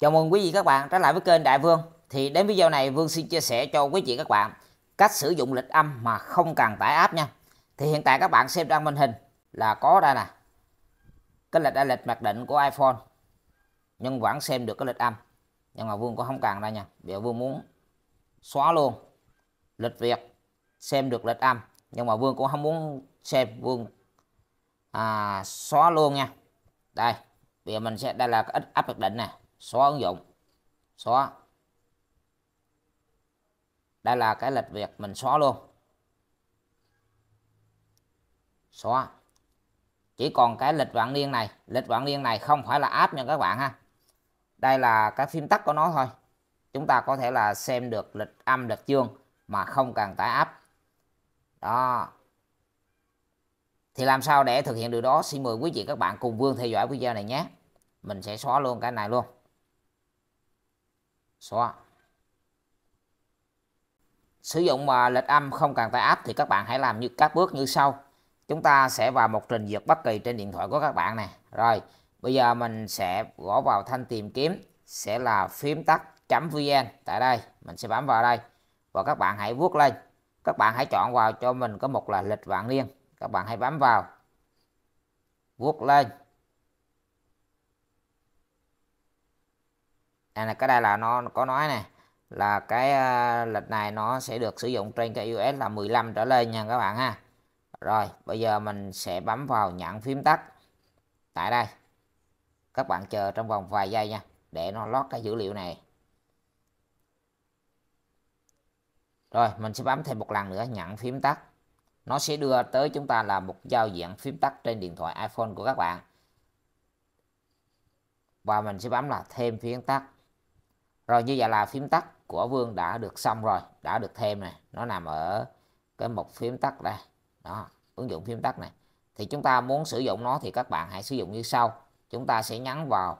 Chào mừng quý vị các bạn trở lại với kênh Đại Vương. Thì đến video này Vương xin chia sẻ cho quý vị các bạn cách sử dụng lịch âm mà không cần tải app nha. Thì hiện tại các bạn xem đang màn hình là có đây nè. Cái lịch đã à, lịch mặc định của iPhone. Nhưng vẫn xem được cái lịch âm. Nhưng mà Vương cũng không cần đây nha. Bây giờ Vương muốn xóa luôn lịch Việt xem được lịch âm. Nhưng mà Vương cũng không muốn xem Vương à, xóa luôn nha. Đây, bây giờ mình sẽ đây là cái app mặc định nè xóa ứng dụng xóa đây là cái lịch việc mình xóa luôn xóa chỉ còn cái lịch vạn niên này lịch vạn niên này không phải là app nha các bạn ha đây là cái phim tắt của nó thôi chúng ta có thể là xem được lịch âm lịch dương mà không cần tải app đó thì làm sao để thực hiện điều đó xin mời quý vị các bạn cùng Vương theo dõi video này nhé mình sẽ xóa luôn cái này luôn xóa sử dụng mà lệch âm không cần tải app thì các bạn hãy làm như các bước như sau chúng ta sẽ vào một trình duyệt bất kỳ trên điện thoại của các bạn nè rồi bây giờ mình sẽ gõ vào thanh tìm kiếm sẽ là phím tắt vn tại đây mình sẽ bấm vào đây và các bạn hãy vuốt lên các bạn hãy chọn vào cho mình có một là lịch vạn niên các bạn hãy bấm vào vuốt lên đây à, là cái đây là nó có nói nè là cái uh, lịch này nó sẽ được sử dụng trên cái iOS là 15 trở lên nha các bạn ha rồi bây giờ mình sẽ bấm vào nhận phím tắt tại đây các bạn chờ trong vòng vài giây nha để nó lót cái dữ liệu này rồi mình sẽ bấm thêm một lần nữa nhận phím tắt nó sẽ đưa tới chúng ta là một giao diện phím tắt trên điện thoại iPhone của các bạn và mình sẽ bấm là thêm phím tắt rồi như vậy là phím tắt của vương đã được xong rồi đã được thêm này nó nằm ở cái mục phím tắt đây đó ứng dụng phím tắt này thì chúng ta muốn sử dụng nó thì các bạn hãy sử dụng như sau chúng ta sẽ nhấn vào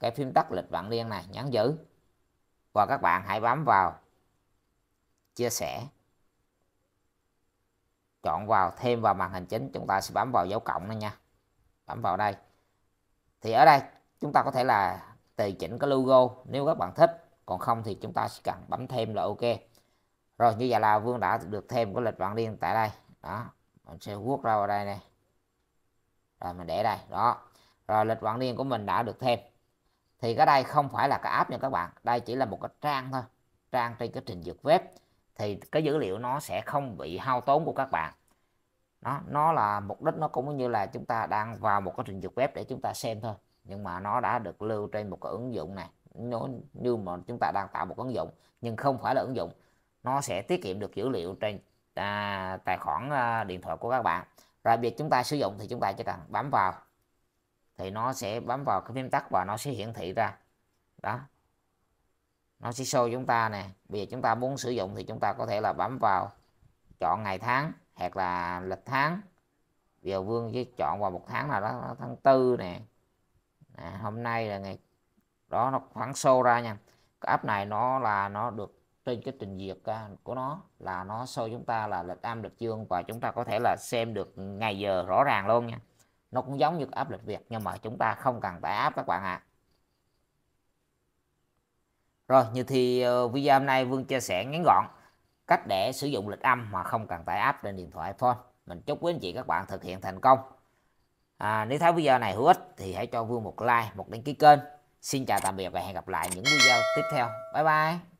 cái phím tắt lịch vạn liên này nhấn giữ và các bạn hãy bấm vào chia sẻ chọn vào thêm vào màn hình chính chúng ta sẽ bấm vào dấu cộng này nha bấm vào đây thì ở đây chúng ta có thể là tùy chỉnh cái logo nếu các bạn thích còn không thì chúng ta chỉ cần bấm thêm là ok rồi như vậy là Vương đã được thêm cái lịch vạn riêng tại đây đó mình sẽ vuốt ra vào đây này rồi mình để đây đó rồi lịch vạn riêng của mình đã được thêm thì cái đây không phải là cái app nha các bạn đây chỉ là một cái trang thôi trang trên cái trình duyệt web thì cái dữ liệu nó sẽ không bị hao tốn của các bạn nó nó là mục đích nó cũng như là chúng ta đang vào một cái trình duyệt web để chúng ta xem thôi nhưng mà nó đã được lưu trên một cái ứng dụng này nó như mà chúng ta đang tạo một ứng dụng nhưng không phải là ứng dụng nó sẽ tiết kiệm được dữ liệu trên à, tài khoản à, điện thoại của các bạn rồi việc chúng ta sử dụng thì chúng ta chỉ cần bấm vào thì nó sẽ bấm vào cái phím tắt và nó sẽ hiển thị ra đó nó sẽ show chúng ta nè bây giờ chúng ta muốn sử dụng thì chúng ta có thể là bấm vào chọn ngày tháng hoặc là lịch tháng giờ vương chỉ chọn vào một tháng nào đó tháng tư nè à, hôm nay là ngày đó nó khoảng sâu ra nha cái app này nó là nó được trên cái trình duyệt à, của nó là nó sâu chúng ta là lịch âm lịch dương và chúng ta có thể là xem được ngày giờ rõ ràng luôn nha nó cũng giống như app lịch việt nhưng mà chúng ta không cần tải app các bạn ạ à. rồi như thì ờ, video hôm nay vương chia sẻ ngắn gọn cách để sử dụng lịch âm mà không cần tải app lên điện thoại iphone mình chúc quý anh chị các bạn thực hiện thành công à, nếu thấy video này hữu ích thì hãy cho Vương một like một đăng ký kênh xin chào tạm biệt và hẹn gặp lại những video tiếp theo bye bye